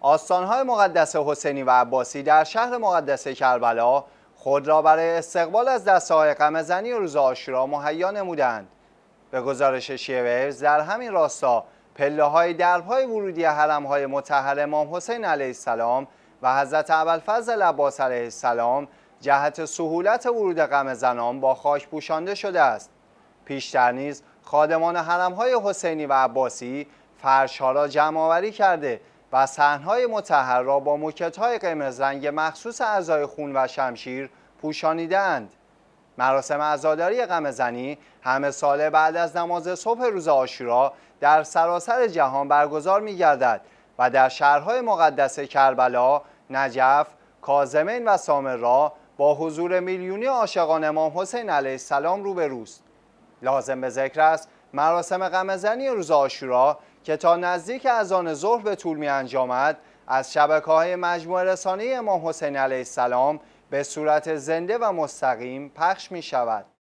آستانهای مقدس حسینی و عباسی در شهر مقدس کربلا خود را برای استقبال از دستهای قمزنی روز آشورا مهیا نمودند. به گزارش شیعه در همین راستا پله های درب های ورودی حرم های متحر امام حسین علیه السلام و حضرت ابوالفضل عباس علیه السلام جهت سهولت ورود قم زنان با خاک پوشانده شده است. پیشتر نیز خادمان حرم های حسینی و عباسی فرش را جمع آوری کرده و سنهای متحر را با موکتهای قرمز رنگ مخصوص اعضای خون و شمشیر پوشانیدند. مراسم عزاداری غمزنی همه ساله بعد از نماز صبح روز آشورا در سراسر جهان برگزار می گردد و در شهرهای مقدس کربلا، نجف، کازمین و سامرا با حضور میلیونی عاشقان امام حسین علیه السلام روبروست. لازم به ذکر است مراسم غمزنی روز آشورا که تا نزدیک آن ظهر به طول می انجامد از شبکه های مجموعه رسانه امام حسین علیه السلام به صورت زنده و مستقیم پخش می شود.